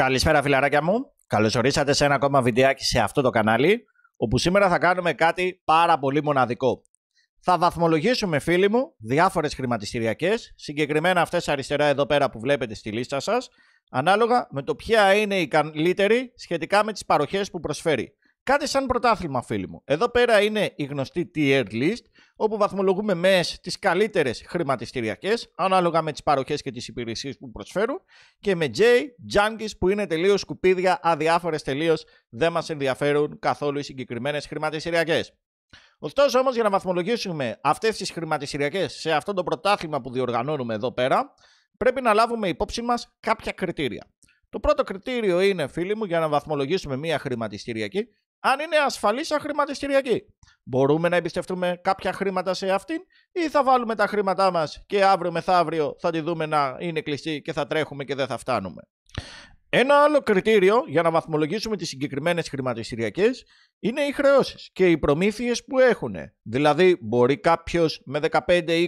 Καλησπέρα φιλαράκια μου, καλώς ορίσατε σε ένα ακόμα βιντεάκι σε αυτό το κανάλι, όπου σήμερα θα κάνουμε κάτι πάρα πολύ μοναδικό. Θα βαθμολογήσουμε φίλοι μου διάφορες χρηματιστηριακές, συγκεκριμένα αυτές αριστερά εδώ πέρα που βλέπετε στη λίστα σας, ανάλογα με το ποια είναι η καλύτερη σχετικά με τις παροχές που προσφέρει. Κάτι σαν πρωτάθλημα, φίλοι μου. Εδώ πέρα είναι η γνωστή tier list, όπου βαθμολογούμε μες τις καλύτερες χρηματιστηριακές, ανάλογα με τις παροχές και τις υπηρεσίες που προσφέρουν, και με J, junkies που είναι τελείως σκουπίδια, αδιάφορες τελείως, δεν μας ενδιαφέρουν καθόλου οι συγκεκριμένες χρηματιστηριακές. Ωστόσο όμως για να βαθμολογήσουμε αυτές τις χρηματιστηριακές σε αυτό το πρωτάθλημα που διοργανώνουμε εδώ πέρα, πρέπει να λάβουμε υπόψη μας κάποια κριτήρια. Το πρώτο κριτήριο είναι, φίλοι μου, για να βαθμολογήσουμε μια χρηματιστηριακή, αν είναι ασφαλής σαν χρηματιστηριακή. Μπορούμε να εμπιστευτούμε κάποια χρήματα σε αυτήν ή θα βάλουμε τα χρήματά μας και αύριο μεθαύριο θα τη δούμε να είναι κλειστή και θα τρέχουμε και δεν θα φτάνουμε. Ένα άλλο κριτήριο για να βαθμολογήσουμε τις συγκεκριμένες χρηματιστηριακές είναι οι χρεώσεις και οι προμήθειες που έχουν. Δηλαδή μπορεί κάποιος με 15, 20,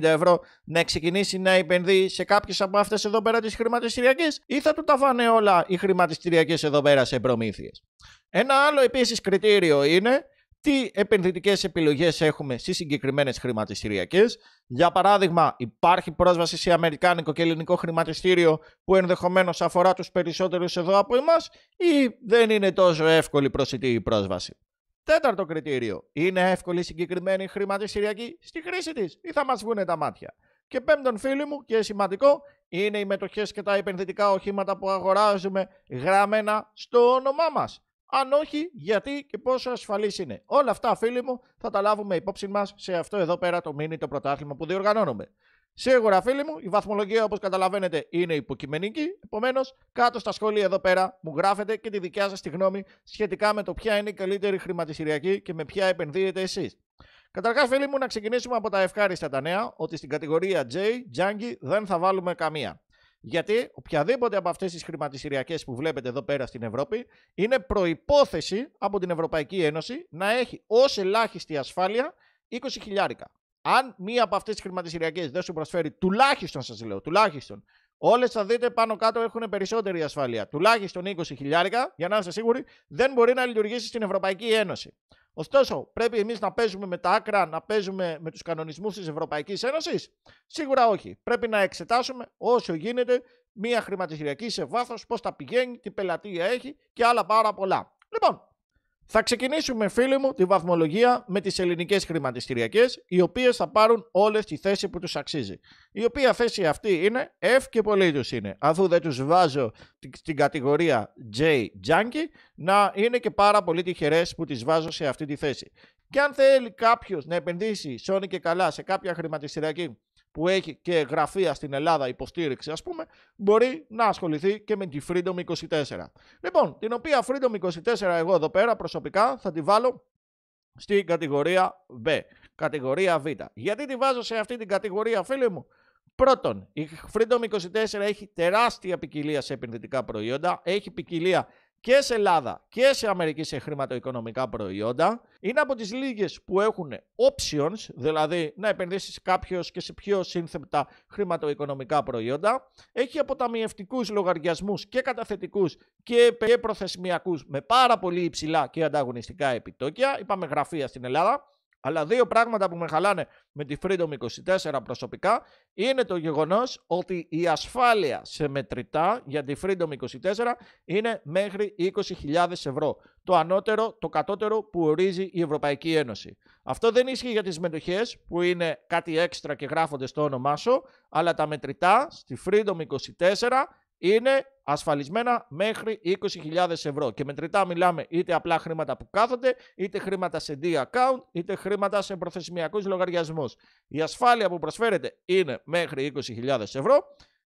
50 ευρώ να ξεκινήσει να επενδύει σε κάποιες από αυτές εδώ πέρα τις χρηματιστηριακές ή θα του τα βάνε όλα οι χρηματιστηριακές εδώ πέρα σε προμήθειες. Ένα άλλο επίσης κριτήριο είναι τι επενδυτικές επιλογές έχουμε στις συγκεκριμένες χρηματιστηριακές. Για παράδειγμα, υπάρχει πρόσβαση σε αμερικάνικο και ελληνικό χρηματιστήριο που ενδεχομένως αφορά τους περισσότερους εδώ από εμάς ή δεν είναι τόσο εύκολη προσιτή η πρόσβαση. Τέταρτο κριτήριο, είναι εύκολη η συγκεκριμένη χρηματιστηριακή στη χρήση της ή θα μας βγουν τα μάτια. Και πέμπτον φίλοι μου και σημαντικό είναι οι μετοχές και τα επενδυτικά οχήματα που αγοράζουμε γραμμένα στο όνομά μας. Αν όχι, γιατί και πόσο ασφαλής είναι. Όλα αυτά, φίλοι μου, θα τα λάβουμε υπόψη μας σε αυτό εδώ πέρα το μήνυμα το πρωτάθλημα που διοργανώνουμε. Σίγουρα, φίλοι μου, η βαθμολογία όπως καταλαβαίνετε είναι υποκειμενική. Επομένως, κάτω στα σχόλια εδώ πέρα μου γράφετε και τη δικιά σας τη γνώμη σχετικά με το ποια είναι η καλύτερη χρηματιστηριακή και με ποια επενδύετε εσείς. Καταρχάς, φίλοι μου, να ξεκινήσουμε από τα ευχάριστα τα νέα ότι στην κατηγορία J, Junkie, δεν θα βάλουμε καμία. Γιατί οποιαδήποτε από αυτές τις χρηματιστηριακές που βλέπετε εδώ πέρα στην Ευρώπη είναι προπόθεση από την Ευρωπαϊκή Ένωση να έχει ως ελάχιστη ασφάλεια 20 χιλιάρικα. Αν μία από αυτές τις χρηματιστηριακές δεν σου προσφέρει τουλάχιστον, σας λέω, τουλάχιστον Όλες θα δείτε πάνω κάτω έχουν περισσότερη ασφάλεια. Τουλάχιστον 20 χιλιάρικα, για να είστε σίγουροι, δεν μπορεί να λειτουργήσει στην Ευρωπαϊκή Ένωση. Ωστόσο, πρέπει εμείς να παίζουμε με τα άκρα, να παίζουμε με τους κανονισμούς της Ευρωπαϊκής Ένωσης. Σίγουρα όχι. Πρέπει να εξετάσουμε όσο γίνεται μια χρηματιστηριακή σε βάθος, πώς τα πηγαίνει, τι πελατεία έχει και άλλα πάρα πολλά. Λοιπόν, θα ξεκινήσουμε, φίλοι μου, τη βαθμολογία με τις ελληνικές χρηματιστηριακές, οι οποίες θα πάρουν όλες τη θέση που τους αξίζει. Η οποία θέση αυτή είναι F και πολύ τους είναι. Αφού δεν τους βάζω στην κατηγορία J Junkie, να είναι και πάρα πολύ τυχερές που τις βάζω σε αυτή τη θέση. Και αν θέλει κάποιος να επενδύσει σώνει και καλά σε κάποια χρηματιστηριακή που έχει και γραφεία στην Ελλάδα υποστήριξη, ας πούμε, μπορεί να ασχοληθεί και με τη Freedom 24. Λοιπόν, την οποία Freedom 24 εγώ εδώ πέρα προσωπικά θα τη βάλω στην κατηγορία B, κατηγορία Β. Γιατί τη βάζω σε αυτή την κατηγορία, φίλοι μου. Πρώτον, η Freedom 24 έχει τεράστια ποικιλία σε επενδυτικά προϊόντα, έχει ποικιλία και σε Ελλάδα και σε Αμερική σε χρηματοοικονομικά προϊόντα. Είναι από τις λίγες που έχουν options, δηλαδή να επενδύσεις κάποιος και σε πιο σύνθετα χρηματοοικονομικά προϊόντα. Έχει αποταμιευτικούς λογαριασμούς και καταθετικούς και προθεσμιακούς με πάρα πολύ υψηλά και ανταγωνιστικά επιτόκια. Είπαμε γραφεία στην Ελλάδα. Αλλά δύο πράγματα που με χαλάνε με τη Freedom 24 προσωπικά είναι το γεγονός ότι η ασφάλεια σε μετρητά για τη Freedom 24 είναι μέχρι 20.000 ευρώ. Το ανώτερο, το κατώτερο που ορίζει η Ευρωπαϊκή Ένωση. Αυτό δεν ίσχυει για τις μετοχές που είναι κάτι έξτρα και γράφονται στο όνομά σου, αλλά τα μετρητά στη Freedom 24 είναι ασφαλισμένα μέχρι 20.000 ευρώ. Και μετρητά μιλάμε είτε απλά χρήματα που κάθονται, είτε χρήματα σε D account, είτε χρήματα σε προθεσμιακούς λογαριασμούς. Η ασφάλεια που προσφέρεται είναι μέχρι 20.000 ευρώ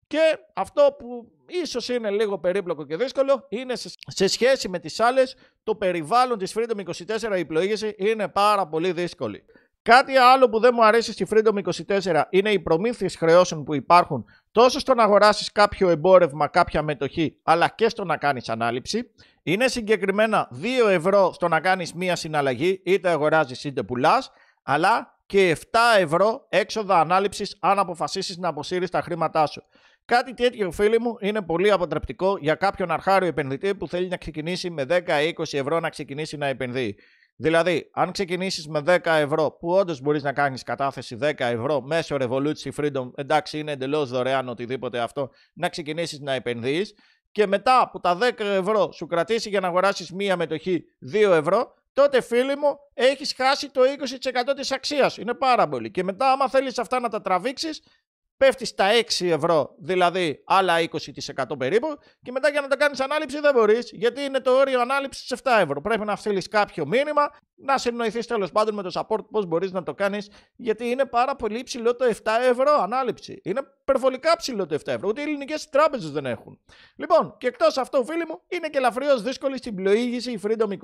και αυτό που ίσως είναι λίγο περίπλοκο και δύσκολο είναι σε σχέση με τις άλλες το περιβάλλον της Freedom 24 η πλοήγηση είναι πάρα πολύ δύσκολη. Κάτι άλλο που δεν μου αρέσει στη Freedom 24 είναι οι προμήθειες χρεώσεων που υπάρχουν τόσο στο να αγοράσεις κάποιο εμπόρευμα, κάποια μετοχή, αλλά και στο να κάνεις ανάληψη. Είναι συγκεκριμένα 2 ευρώ στο να κάνεις μία συναλλαγή, είτε αγοράζεις είτε πουλάς, αλλά και 7 ευρώ έξοδα ανάληψης αν αποφασίσεις να αποσύρεις τα χρήματά σου. Κάτι τέτοιο, φίλοι μου, είναι πολύ αποτρεπτικό για κάποιον αρχάριο επενδυτή που θέλει να ξεκινήσει με 10-20 ευρώ να ξεκινήσει να επενδύει. Δηλαδή, αν ξεκινήσεις με 10 ευρώ, που όντως μπορείς να κάνεις κατάθεση 10 ευρώ μέσω Revolution Freedom, εντάξει, είναι εντελώς δωρεάν οτιδήποτε αυτό, να ξεκινήσεις να επενδύεις και μετά που τα 10 ευρώ σου κρατήσει για να αγοράσεις μία μετοχή 2 ευρώ, τότε φίλοι μου έχεις χάσει το 20% της αξίας. Είναι πάρα πολύ. Και μετά, άμα θέλεις αυτά να τα τραβήξεις, πέφτει στα 6 ευρώ, δηλαδή άλλα 20% περίπου, και μετά για να τα κάνεις ανάληψη δεν μπορείς, γιατί είναι το όριο ανάληψης 7 ευρώ. Πρέπει να στείλεις κάποιο μήνυμα να συνοηθεί τέλος πάντων με το support πώς μπορείς να το κάνεις, γιατί είναι πάρα πολύ ψηλό το 7 ευρώ ανάληψη. Είναι υπερβολικά ψηλό το 7 ευρώ. Ούτε οι ελληνικές τράπεζες δεν έχουν. Λοιπόν, και εκτός αυτού, φίλοι μου, είναι και ελαφρύω δύσκολη στην πλοήγηση η Freedom 24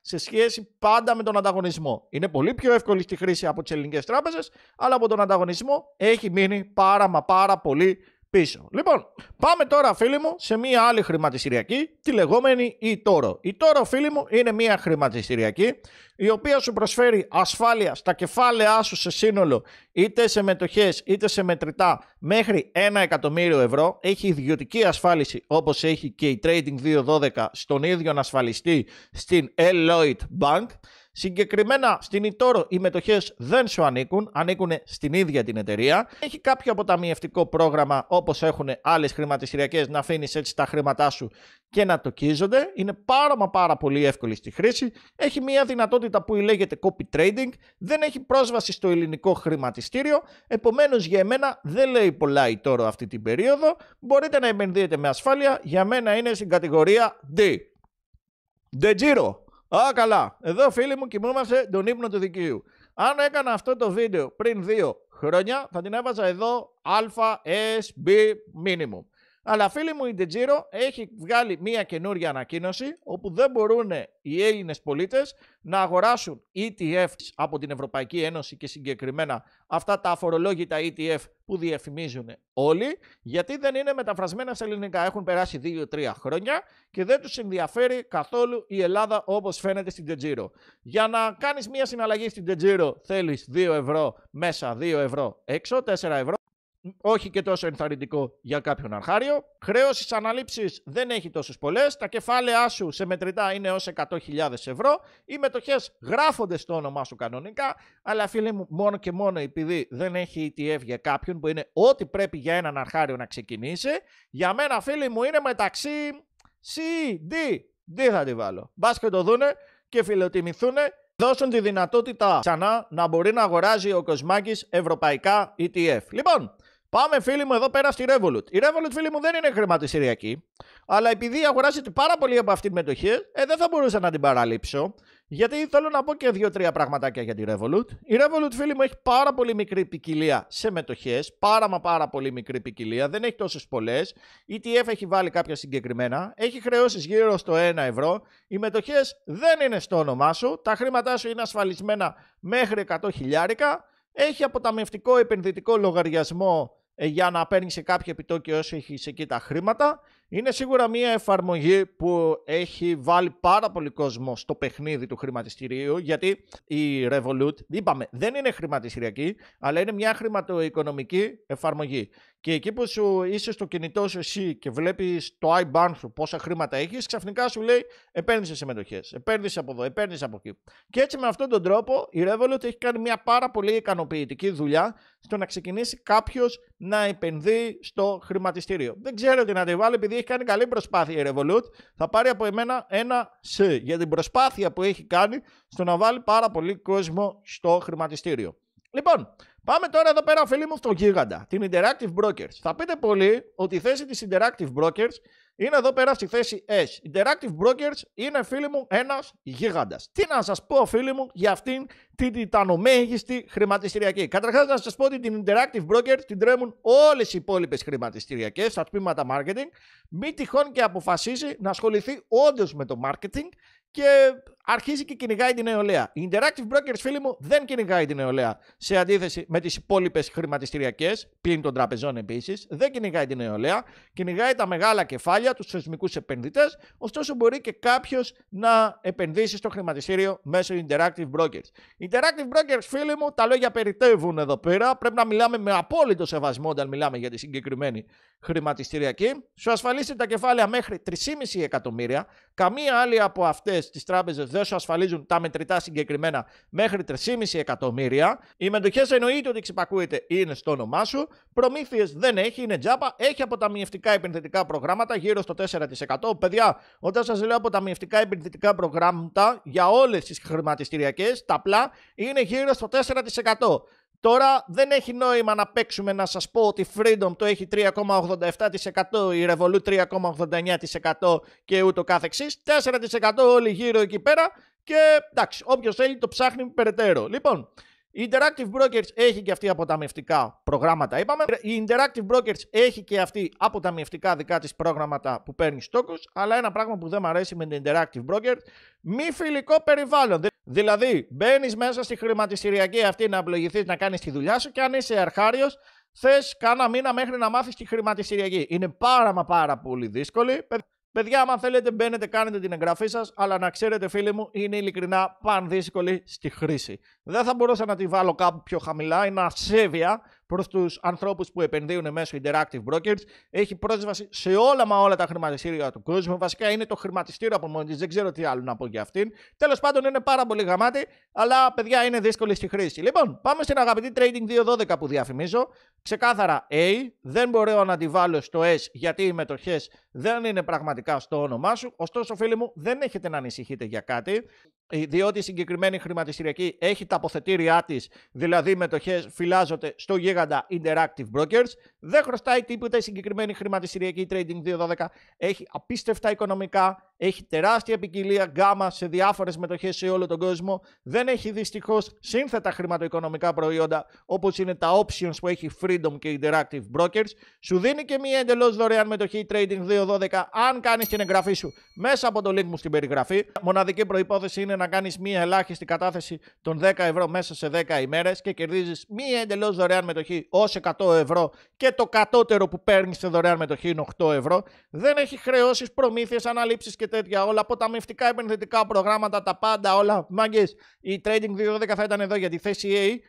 σε σχέση πάντα με τον ανταγωνισμό. Είναι πολύ πιο εύκολη στη χρήση από τις ελληνικές τράπεζες, αλλά από τον ανταγωνισμό έχει μείνει πάρα μα πάρα πολύ πίσω. Λοιπόν, πάμε τώρα φίλοι μου σε μία άλλη χρηματιστηριακή, τη λεγόμενη η Toro. Η Toro φίλοι μου είναι μία χρηματιστηριακή η οποία σου προσφέρει ασφάλεια στα κεφάλαιά σου σε σύνολο είτε σε μετοχές είτε σε μετρητά μέχρι 1 εκατομμύριο ευρώ. Έχει ιδιωτική ασφάλιση όπως έχει και η Trading 212 στον ίδιο ασφαλιστή στην Eloid Bank. Συγκεκριμένα στην Ιτόρο οι μετοχές δεν σου ανήκουν, ανήκουν στην ίδια την εταιρεία. Έχει κάποιο αποταμιευτικό πρόγραμμα όπως έχουν άλλες χρηματιστηριακές να αφήνεις έτσι τα χρήματά σου και να το τοκίζονται. Είναι πάρα μα πάρα πολύ εύκολη στη χρήση. Έχει μια δυνατότητα που λέγεται copy trading. Δεν έχει πρόσβαση στο ελληνικό χρηματιστήριο. Επομένως για εμένα δεν λέει πολλά η αυτή την περίοδο. Μπορείτε να επενδύετε με ασφάλεια. Για μένα είναι στην κατηγορία D. De Giro, Α, καλά. Εδώ φίλοι μου κοιμούμαστε τον ύπνο του δικαίου. Αν έκανα αυτό το βίντεο πριν δύο χρόνια, θα την έβαζα εδώ ΑSB minimum. Αλλά φίλοι μου, η Τεντζήρο έχει βγάλει μία καινούρια ανακοίνωση όπου δεν μπορούν οι Έλληνες πολίτες να αγοράσουν ETF από την Ευρωπαϊκή Ένωση και συγκεκριμένα αυτά τα αφορολόγητα ETF που διαφημίζουν όλοι, γιατί δεν είναι μεταφρασμένα σε ελληνικά. Έχουν περάσει 2-3 χρόνια και δεν τους ενδιαφέρει καθόλου η Ελλάδα όπως φαίνεται στην Τεντζήρο. Για να κάνεις μία συναλλαγή στην DeGiro θέλεις 2 ευρώ μέσα, 2 ευρώ έξω, 4 ευρώ όχι και τόσο ενθαρρυντικό για κάποιον αρχάριο. Χρέωσης αναλήψεις δεν έχει τόσες πολλές. Τα κεφάλαιά σου σε μετρητά είναι ως 100.000 ευρώ. Οι μετοχές γράφονται στο όνομά σου κανονικά. Αλλά φίλοι μου, μόνο και μόνο επειδή δεν έχει ETF για κάποιον που είναι ό,τι πρέπει για έναν αρχάριο να ξεκινήσει, για μένα φίλοι μου είναι μεταξύ C, D. D θα τη βάλω. Μπας και το δούνε και φιλοτιμηθούν δώσουν τη δυνατότητα ξανά να μπορεί να αγοράζει ο Κοσμάκης ευρωπαϊκά ETF. Λοιπόν, Πάμε φίλοι μου εδώ πέρα στη Revolut. Η Revolut φίλοι μου δεν είναι χρηματιστηριακή, αλλά επειδή αγοράζεται πάρα πολύ από αυτήν μετοχή, ε, δεν θα μπορούσα να την παραλείψω. Γιατί θέλω να πω και δύο-τρία πραγματάκια για τη Revolut. Η Revolut, φίλοι μου, έχει πάρα πολύ μικρή ποικιλία σε μετοχές. Πάρα μα πάρα πολύ μικρή ποικιλία. Δεν έχει τόσες πολλές. Η ETF έχει βάλει κάποια συγκεκριμένα. Έχει χρεώσεις γύρω στο 1 ευρώ. Οι μετοχές δεν είναι στο όνομά σου. Τα χρήματά σου είναι ασφαλισμένα μέχρι 100 χιλιάρικα. Έχει αποταμιευτικό επενδυτικό λογαριασμό ε, για να παίρνει σε κάποιο επιτόκιο όσο έχεις εκεί τα χρήματα. Είναι σίγουρα μια εφαρμογή που έχει βάλει πάρα πολύ κόσμο στο παιχνίδι του χρηματιστηρίου, γιατί η Revolut, είπαμε, δεν είναι χρηματιστηριακή, αλλά είναι μια χρηματοοικονομική εφαρμογή. Και εκεί που σου είσαι στο κινητό σου εσύ και βλέπεις το IBAN σου πόσα χρήματα έχεις, ξαφνικά σου λέει επένδυσες σε μετοχέ. Επένδυσες από εδώ, επένδυσες από εκεί. Και έτσι με αυτόν τον τρόπο η Revolut έχει κάνει μια πάρα πολύ ικανοποιητική δουλειά στο να ξεκινήσει κάποιος να επενδύει στο χρηματιστήριο. Δεν ξέρω τι να τη βάλω επειδή έχει κάνει καλή προσπάθεια η Revolut. Θα πάρει από εμένα ένα σε για την προσπάθεια που έχει κάνει στο να βάλει πάρα πολύ κόσμο στο χρηματιστήριο. Λοιπόν, Πάμε τώρα εδώ πέρα, φίλοι μου, στο γίγαντα, την Interactive Brokers. Θα πείτε πολύ ότι η θέση της Interactive Brokers είναι εδώ πέρα στη θέση S. Interactive Brokers είναι, φίλοι μου, ένας γίγαντας. Τι να σας πω, φίλοι μου, για αυτήν την τιτανομέγιστη χρηματιστηριακή. Καταρχάς, να σας πω ότι την Interactive Brokers την τρέμουν όλες οι υπόλοιπες χρηματιστηριακές στα τμήματα marketing. Μη τυχόν και αποφασίσει να ασχοληθεί όντως με το marketing και αρχίζει και κυνηγάει την νεολαία. Η Interactive Brokers, φίλοι μου, δεν κυνηγάει την νεολαία. Σε αντίθεση με τις υπόλοιπες χρηματιστηριακές, πλην των τραπεζών επίσης, δεν κυνηγάει την νεολαία. Κυνηγάει τα μεγάλα κεφάλια, τους θεσμικούς επενδυτές. Ωστόσο, μπορεί και κάποιος να επενδύσει στο χρηματιστήριο μέσω Interactive Brokers. Interactive Brokers, φίλοι μου, τα λόγια περιτεύουν εδώ πέρα. Πρέπει να μιλάμε με απόλυτο σεβασμό όταν μιλάμε για τη συγκεκριμένη χρηματιστηριακή. Σου ασφαλίσει τα κεφάλαια μέχρι 3,5 εκατομμύρια. Καμία άλλη από αυτές τις τράπεζες δεν σου ασφαλίζουν τα μετρητά συγκεκριμένα μέχρι 3,5 εκατομμύρια. Οι μετοχέ εννοείται ότι ξυπακούεται είναι στο όνομά σου. Προμήθειες δεν έχει, είναι τζάπα. Έχει αποταμιευτικά επενδυτικά προγράμματα γύρω στο 4%. Παιδιά, όταν σας λέω αποταμιευτικά επενδυτικά προγράμματα για όλες τις χρηματιστηριακές, τα απλά είναι γύρω στο 4%. Τώρα δεν έχει νόημα να παίξουμε να σας πω ότι Freedom το έχει 3,87%, η Revolut 3,89% και ούτω καθεξής. 4% όλοι γύρω εκεί πέρα και εντάξει, όποιος θέλει το ψάχνει περαιτέρω. Λοιπόν, η Interactive Brokers έχει και αυτή αποταμιευτικά προγράμματα, είπαμε. Η Interactive Brokers έχει και αυτή αποταμιευτικά δικά της πρόγραμματα που παίρνει στόκους, αλλά ένα πράγμα που δεν μου αρέσει με την Interactive Brokers, μη φιλικό περιβάλλον. Δηλαδή, μπαίνεις μέσα στη χρηματιστηριακή αυτή να απλογηθεί να κάνεις τη δουλειά σου και αν είσαι αρχάριος, θες κάνα μήνα μέχρι να μάθεις τη χρηματιστηριακή. Είναι πάρα μα πάρα πολύ δύσκολη. Παιδιά, άμα θέλετε, μπαίνετε, κάνετε την εγγραφή σας. Αλλά να ξέρετε, φίλοι μου, είναι ειλικρινά πανδύσκολη στη χρήση. Δεν θα μπορούσα να τη βάλω κάπου πιο χαμηλά. Είναι ασέβεια προς τους ανθρώπους που επενδύουν μέσω Interactive Brokers. Έχει πρόσβαση σε όλα μα όλα τα χρηματιστήρια του κόσμου. Βασικά είναι το χρηματιστήριο από μόνη της, δεν ξέρω τι άλλο να πω για αυτήν. Τέλος πάντων είναι πάρα πολύ γαμάτη, αλλά παιδιά είναι δύσκολη στη χρήση. Λοιπόν, πάμε στην αγαπητή Trading 212 που διαφημίζω. Ξεκάθαρα A, δεν μπορώ να τη βάλω στο S γιατί οι μετοχές δεν είναι πραγματικά στο όνομά σου. Ωστόσο, φίλοι μου, δεν έχετε να ανησυχείτε για κάτι. Ε, διότι η συγκεκριμένη χρηματιστηριακή έχει τα αποθετήριά της, δηλαδή οι μετοχές φυλάζονται στο γίγαντα Interactive Brokers. Δεν χρωστάει τίποτα η συγκεκριμένη χρηματιστηριακή Trading 212. Έχει απίστευτα οικονομικά, έχει τεράστια ποικιλία γκάμα σε διάφορες μετοχές σε όλο τον κόσμο. Δεν έχει δυστυχώς σύνθετα χρηματοοικονομικά προϊόντα όπως είναι τα options που έχει Freedom και Interactive Brokers. Σου δίνει και μία εντελώς δωρεάν μετοχή Trading 212 αν κάνεις την εγγραφή σου μέσα από το link μου στην περιγραφή. Μοναδική προπόθεση είναι να να κάνεις μία ελάχιστη κατάθεση των 10 ευρώ μέσα σε 10 ημέρες και κερδίζεις μία εντελώς δωρεάν μετοχή ως 100 ευρώ και το κατώτερο που παίρνεις σε δωρεάν μετοχή είναι 8 ευρώ. Δεν έχει χρεώσεις, προμήθειες, αναλήψεις και τέτοια όλα. Αποταμιευτικά επενδυτικά προγράμματα, τα πάντα όλα. Μάγκες, η Trading 212 θα ήταν εδώ για τη θέση A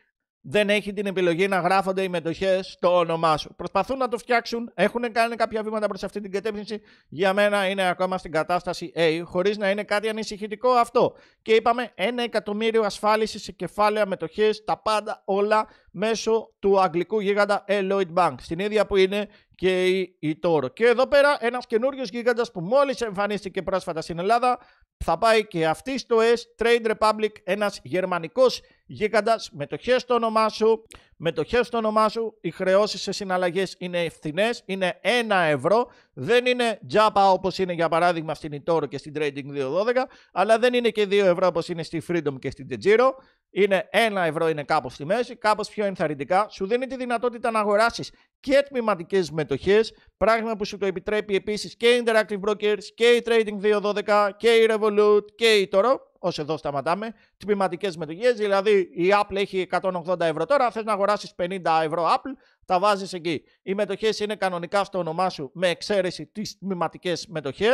δεν έχει την επιλογή να γράφονται οι μετοχές στο όνομά σου. Προσπαθούν να το φτιάξουν, έχουν κάνει κάποια βήματα προς αυτή την κατεύθυνση. Για μένα είναι ακόμα στην κατάσταση A, χωρίς να είναι κάτι ανησυχητικό αυτό. Και είπαμε ένα εκατομμύριο ασφάλισης σε κεφάλαια μετοχέ, τα πάντα όλα μέσω του αγγλικού γίγαντα Lloyd Bank. Στην ίδια που είναι και η, η Toro. Και εδώ πέρα ένας καινούριος γίγαντας που μόλις εμφανίστηκε πρόσφατα στην Ελλάδα. Θα πάει και αυτή στο S Trade Republic, ένας γερμανικός γίγαντα, μετοχές στο όνομά σου, μετοχές στο όνομά σου. Οι χρεώσεις σε συναλλαγές είναι ευθυνέ, είναι 1 ευρώ. Δεν είναι τζάπα όπως είναι για παράδειγμα στην eToro και στην Trading 212, αλλά δεν είναι και 2 ευρώ όπως είναι στη Freedom και στην Tejiro. Είναι 1 ευρώ, είναι κάπως στη μέση, κάπως πιο ενθαρρυντικά. Σου δίνει τη δυνατότητα να αγοράσεις και τμηματικές μετοχές, πράγμα που σου το επιτρέπει επίσης και η Interactive Brokers και η Trading 212 και η Revolut και η Toro ως εδώ σταματάμε. Τμηματικές μετοχές, δηλαδή η Apple έχει 180 ευρώ τώρα, θες να αγοράσεις 50 ευρώ Apple, τα βάζεις εκεί. Οι μετοχές είναι κανονικά στο όνομά σου με εξαίρεση τις τμηματικές μετοχές.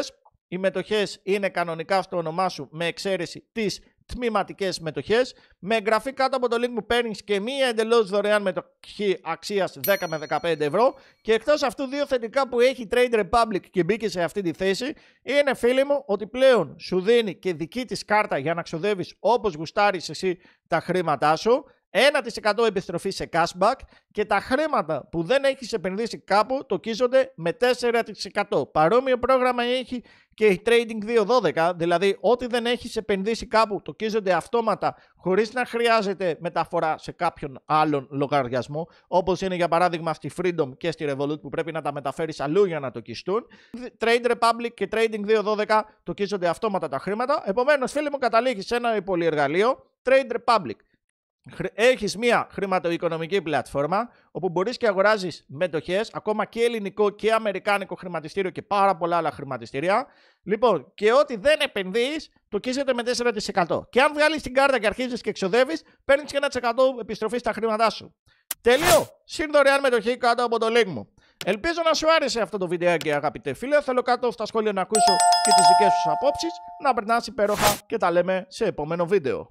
Οι μετοχές είναι κανονικά στο όνομά σου με εξαίρεση τις τμηματικές μετοχές, Με εγγραφή κάτω από το link που παίρνεις και μία εντελώς δωρεάν μετοχή αξίας 10 με 15 ευρώ. Και εκτός αυτού, δύο θετικά που έχει Trade Republic και μπήκε σε αυτή τη θέση είναι, φίλοι μου, ότι πλέον σου δίνει και δική της κάρτα για να ξοδεύεις όπως γουστάρεις εσύ τα χρήματά σου. 1% επιστροφή σε cashback και τα χρήματα που δεν έχεις επενδύσει κάπου το κίζονται με 4%. Παρόμοιο πρόγραμμα έχει και η Trading 212, δηλαδή ό,τι δεν έχεις επενδύσει κάπου το κίζονται αυτόματα χωρίς να χρειάζεται μεταφορά σε κάποιον άλλον λογαριασμό, όπως είναι για παράδειγμα στη Freedom και στη Revolut που πρέπει να τα μεταφέρεις αλλού για να το κιστούν. Trade Republic και Trading 212 το κίζονται αυτόματα τα χρήματα. Επομένως φίλοι μου καταλήγεις σε ένα υπολοιεργαλείο Trade Republic έχεις μία χρηματοοικονομική πλατφόρμα όπου μπορείς και αγοράζεις μετοχές, ακόμα και ελληνικό και αμερικάνικο χρηματιστήριο και πάρα πολλά άλλα χρηματιστήρια. Λοιπόν, και ό,τι δεν επενδύεις, το κίζεται με 4%. Και αν βγάλεις την κάρτα και αρχίζεις και εξοδεύεις, παίρνεις και 1% επιστροφή στα χρήματά σου. Τελείο! Συνδωρεάν μετοχή κάτω από το link μου. Ελπίζω να σου άρεσε αυτό το βιντεάκι αγαπητέ φίλε. Θέλω κάτω στα σχόλια να ακούσω και τις δικές σου απόψεις. Να περνάς υπέροχα και τα λέμε σε επόμενο βίντεο.